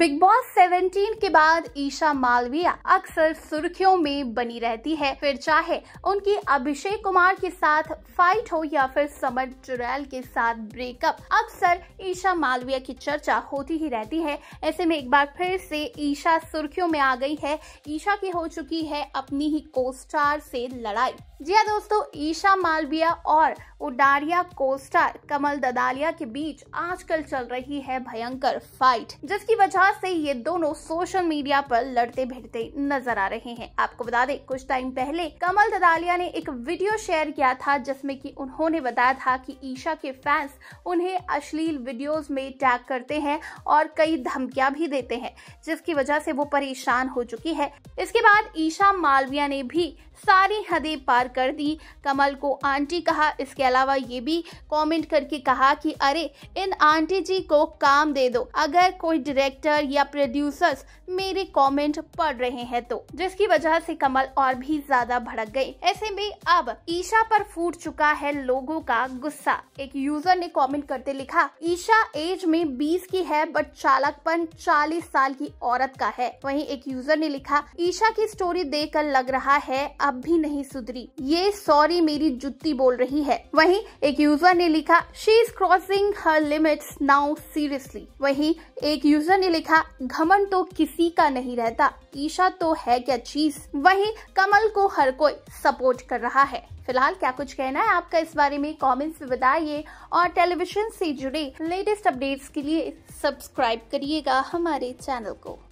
big boss 17 के बाद ईशा मालविया अक्सर सुर्खियों में बनी रहती है फिर चाहे उनकी अभिषेक कुमार के साथ फाइट हो या फिर समर चुरैल के साथ ब्रेकअप अक्सर ईशा मालविया की चर्चा होती ही रहती है ऐसे में एक बार फिर से ईशा सुर्खियों में आ गई है ईशा की हो चुकी है अपनी ही कोस्टार से लड़ाई जी हाँ दोस्तों ईशा मालविया और उडारिया कोस्टा कमल ददालिया के बीच आजकल चल रही है भयंकर फाइट जिसकी वजह से ये दोनों सोशल मीडिया पर लड़ते भिड़ते नजर आ रहे हैं आपको बता दें कुछ टाइम पहले कमल ददालिया ने एक वीडियो शेयर किया था जिसमें कि उन्होंने बताया था कि ईशा के फैंस उन्हें अश्लील वीडियोस में टैग करते हैं और कई धमकियां भी देते हैं जिसकी वजह से वो परेशान हो चुकी है इसके बाद ईशा मालविया ने भी सारी हदें पार कर दी कमल को आंटी कहा इसके अलावा ये भी कमेंट करके कहा कि अरे इन आंटी जी को काम दे दो अगर कोई डायरेक्टर या प्रोड्यूसर्स मेरे कमेंट पढ़ रहे हैं तो जिसकी वजह से कमल और भी ज्यादा भड़क गए ऐसे में अब ईशा पर फूट चुका है लोगों का गुस्सा एक यूजर ने कमेंट करते लिखा ईशा एज में 20 की है बट चालकपन 40 साल की औरत का है वहीं एक यूजर ने लिखा ईशा की स्टोरी देख कर लग रहा है अब अब भी नहीं सुधरी ये सॉरी मेरी जुत्ती बोल रही है वहीं एक यूजर ने लिखा she is crossing her limits now seriously वहीं एक यूजर ने लिखा घमन तो किसी का नहीं रहता ईशा तो है क्या चीज वहीं कमल को हर कोई सपोर्ट कर रहा है फिलहाल क्या कुछ कहना है आपका इस बारे में कमेंट्स में बताइए और टेलीविजन से जुड़े लेटेस्ट अपडेट्स के लिए सब्सक्राइब करिएगा हमारे चैनल को